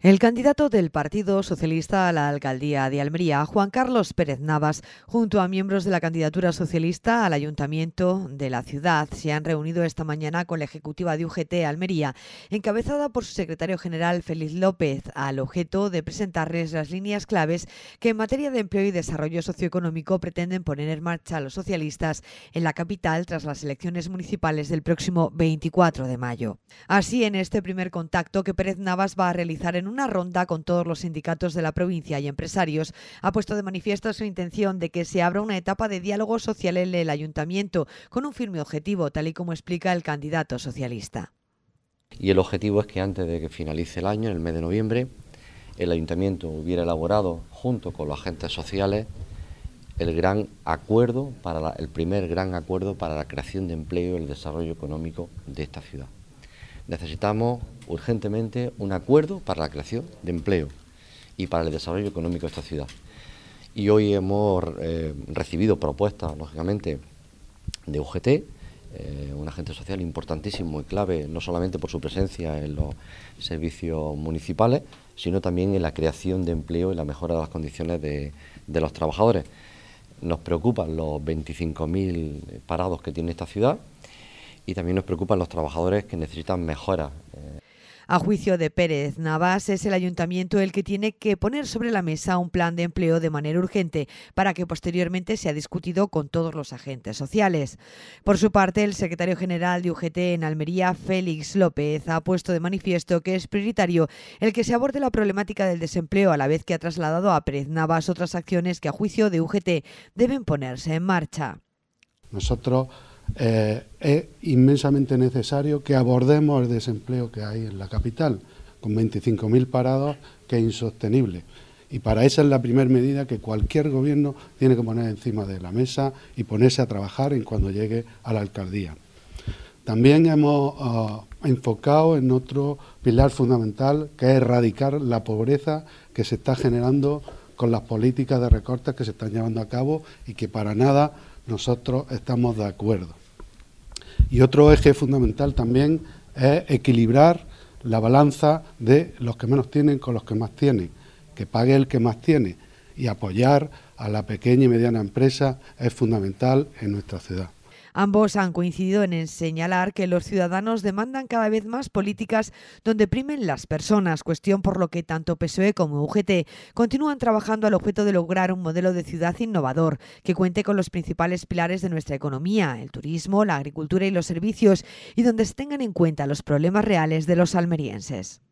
El candidato del Partido Socialista a la alcaldía de Almería, Juan Carlos Pérez Navas, junto a miembros de la candidatura socialista al ayuntamiento de la ciudad, se han reunido esta mañana con la ejecutiva de UGT Almería, encabezada por su secretario general Félix López, al objeto de presentarles las líneas claves que en materia de empleo y desarrollo socioeconómico pretenden poner en marcha los socialistas en la capital tras las elecciones municipales del próximo 24 de mayo. Así, en este primer contacto que Pérez Navas va a realizar en en una ronda con todos los sindicatos de la provincia y empresarios, ha puesto de manifiesto su intención de que se abra una etapa de diálogo social en el ayuntamiento, con un firme objetivo, tal y como explica el candidato socialista. Y el objetivo es que antes de que finalice el año, en el mes de noviembre, el ayuntamiento hubiera elaborado, junto con los agentes sociales, el gran acuerdo para el primer gran acuerdo para la creación de empleo y el desarrollo económico de esta ciudad necesitamos urgentemente un acuerdo para la creación de empleo y para el desarrollo económico de esta ciudad. Y hoy hemos eh, recibido propuestas, lógicamente, de UGT, eh, un agente social importantísimo y clave, no solamente por su presencia en los servicios municipales, sino también en la creación de empleo y la mejora de las condiciones de, de los trabajadores. Nos preocupan los 25.000 parados que tiene esta ciudad y también nos preocupan los trabajadores que necesitan mejoras. Eh. A juicio de Pérez Navas, es el ayuntamiento el que tiene que poner sobre la mesa un plan de empleo de manera urgente para que posteriormente sea discutido con todos los agentes sociales. Por su parte, el secretario general de UGT en Almería, Félix López, ha puesto de manifiesto que es prioritario el que se aborde la problemática del desempleo, a la vez que ha trasladado a Pérez Navas otras acciones que, a juicio de UGT, deben ponerse en marcha. Nosotros eh, es inmensamente necesario que abordemos el desempleo que hay en la capital, con 25.000 parados, que es insostenible. Y para esa es la primera medida que cualquier gobierno tiene que poner encima de la mesa y ponerse a trabajar en cuando llegue a la alcaldía. También hemos ah, enfocado en otro pilar fundamental, que es erradicar la pobreza que se está generando con las políticas de recortes que se están llevando a cabo y que para nada nosotros estamos de acuerdo. Y otro eje fundamental también es equilibrar la balanza de los que menos tienen con los que más tienen, que pague el que más tiene y apoyar a la pequeña y mediana empresa es fundamental en nuestra ciudad. Ambos han coincidido en señalar que los ciudadanos demandan cada vez más políticas donde primen las personas, cuestión por lo que tanto PSOE como UGT continúan trabajando al objeto de lograr un modelo de ciudad innovador que cuente con los principales pilares de nuestra economía, el turismo, la agricultura y los servicios, y donde se tengan en cuenta los problemas reales de los almerienses.